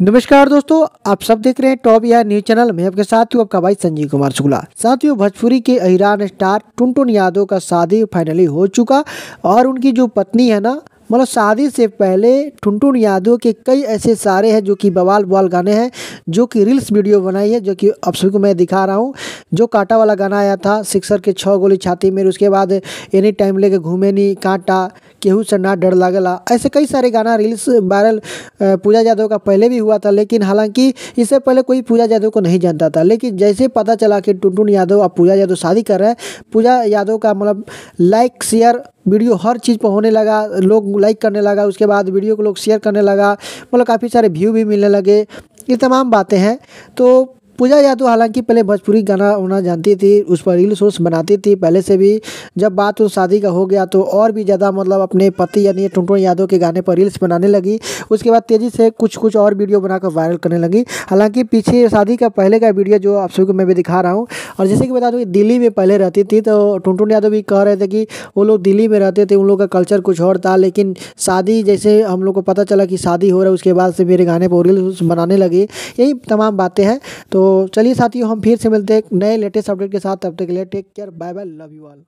नमस्कार दोस्तों आप सब देख रहे हैं टॉप या न्यूज चैनल में आपके साथ हूँ आपका भाई संजीव कुमार शुक्ला साथियों भोजपुरी के अहिरान स्टार टुनटुन यादव का शादी फाइनली हो चुका और उनकी जो पत्नी है ना मतलब शादी से पहले टुनटुन यादव के कई ऐसे सारे हैं जो कि बवाल बवाल गाने हैं जो कि रील्स वीडियो बनाई है जो कि आप सभी को मैं दिखा रहा हूँ जो कांटा वाला गाना आया था सिक्सर के छः गोली छाती मेरी उसके बाद एनी टाइम लेके घूमे नहीं कांटा केहू से ना डर लगेला ऐसे कई सारे गाना रील्स वायरल पूजा यादव का पहले भी हुआ था लेकिन हालांकि इससे पहले कोई पूजा यादव को नहीं जानता था लेकिन जैसे पता चला कि टुनटुन यादव और पूजा यादव शादी कर रहे हैं पूजा यादव का मतलब लाइक शेयर वीडियो हर चीज़ पर होने लगा लोग लाइक करने लगा उसके बाद वीडियो को लोग शेयर करने लगा मतलब काफ़ी सारे व्यू भी मिलने लगे ये तमाम बातें हैं तो पूजा यादव तो हालांकि पहले भोजपुरी गाना उना जानती थी उस पर रील सोर्स बनाती थी पहले से भी जब बात उस शादी का हो गया तो और भी ज़्यादा मतलब अपने पति यानी टुनटुन यादव के गाने पर रील्स बनाने लगी उसके बाद तेज़ी से कुछ कुछ और वीडियो बनाकर वायरल करने लगी हालांकि पीछे शादी का पहले का वीडियो जो आप सभी को मैं भी दिखा रहा हूँ और जैसे कि बता दूँ दिल्ली में पहले रहती थी तो टुनटुन यादव भी कह रहे थे कि वो लोग दिल्ली में रहते थे उन लोग का कल्चर कुछ और था लेकिन शादी जैसे हम लोग को पता चला कि शादी हो रहा है उसके बाद से मेरे गाने पर रील्स बनाने लगी यही तमाम बातें हैं तो तो चलिए साथियों हम फिर से मिलते हैं नए लेटेस्ट अपडेट के साथ तब तक के लिए take care bye bye love you all